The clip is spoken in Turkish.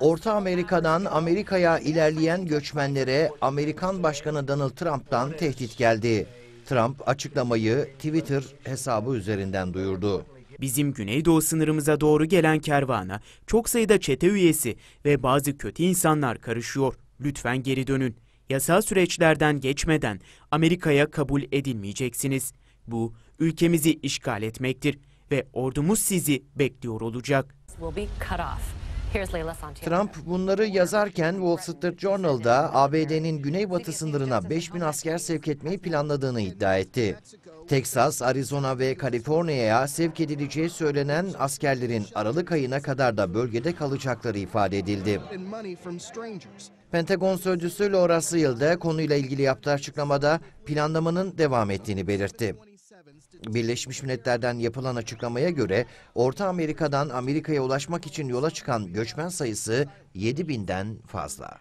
Orta Amerika'dan Amerika'ya ilerleyen göçmenlere Amerikan Başkanı Donald Trump'tan tehdit geldi. Trump açıklamayı Twitter hesabı üzerinden duyurdu. Bizim Güneydoğu sınırımıza doğru gelen kervana çok sayıda çete üyesi ve bazı kötü insanlar karışıyor. Lütfen geri dönün. Yasal süreçlerden geçmeden Amerika'ya kabul edilmeyeceksiniz. Bu ülkemizi işgal etmektir ve ordumuz sizi bekliyor olacak. Trump bunları yazarken Wall Street Journal'da ABD'nin güneybatı sınırına 5000 asker sevk etmeyi planladığını iddia etti. Texas, Arizona ve Kaliforniya'ya sevk edileceği söylenen askerlerin Aralık ayına kadar da bölgede kalacakları ifade edildi. Pentagon sözcüsü Laura Seal de konuyla ilgili yaptığı açıklamada planlamanın devam ettiğini belirtti. Birleşmiş Milletler'den yapılan açıklamaya göre Orta Amerika'dan Amerika'ya ulaşmak için yola çıkan göçmen sayısı 7 binden fazla.